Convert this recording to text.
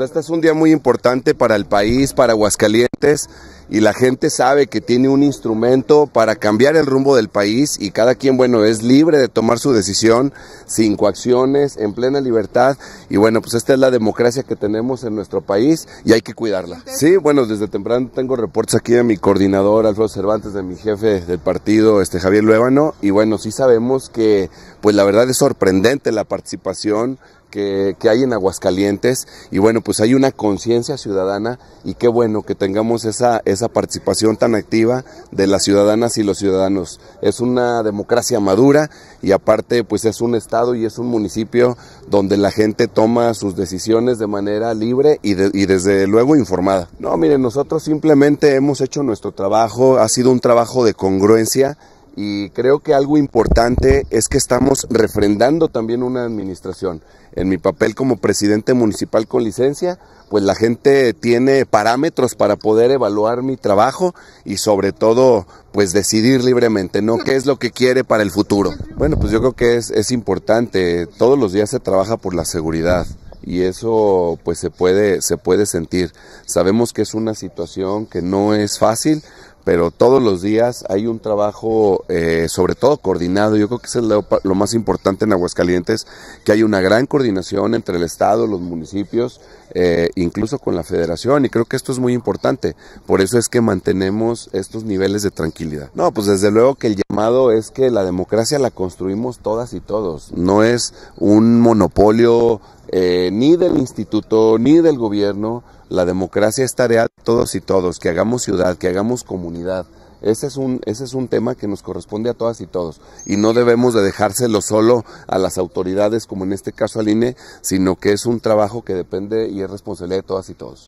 Este es un día muy importante para el país, para Aguascalientes y la gente sabe que tiene un instrumento para cambiar el rumbo del país y cada quien, bueno, es libre de tomar su decisión cinco acciones en plena libertad y bueno, pues esta es la democracia que tenemos en nuestro país y hay que cuidarla. Sí, bueno, desde temprano tengo reportes aquí de mi coordinador Alfredo Cervantes, de mi jefe del partido, este Javier Luébano y bueno, sí sabemos que pues la verdad es sorprendente la participación que, que, hay en Aguascalientes y bueno, pues hay una conciencia ciudadana y qué bueno que tengamos esa esa participación tan activa de las ciudadanas y los ciudadanos. Es una democracia madura y aparte pues es un estado y es un municipio donde la gente toma sus decisiones de manera libre y, y desde luego informada. No, miren, nosotros simplemente hemos hecho nuestro trabajo, ha sido un trabajo de congruencia y creo que algo importante es que estamos refrendando también una administración. En mi papel como presidente municipal con licencia, pues la gente tiene parámetros para poder evaluar mi trabajo y sobre todo pues decidir libremente, ¿no? ¿Qué es lo que quiere para el futuro? Bueno, pues yo creo que es, es importante, todos los días se trabaja por la seguridad y eso pues se puede se puede sentir. Sabemos que es una situación que no es fácil, pero todos los días hay un trabajo, eh, sobre todo coordinado. Yo creo que es lo, más importante en Aguascalientes, que hay una gran coordinación entre el Estado, los municipios, eh, incluso con la Federación, y creo que esto es muy importante. Por eso es que mantenemos estos niveles de tranquilidad. No, pues desde luego que el llamado es que la democracia la construimos todas y todos. No es un monopolio eh, ni del instituto, ni del gobierno. La democracia es tarea de todos y todos, que hagamos ciudad, que hagamos comunidad. Ese es, un, ese es un tema que nos corresponde a todas y todos y no debemos de dejárselo solo a las autoridades como en este caso al INE, sino que es un trabajo que depende y es responsabilidad de todas y todos.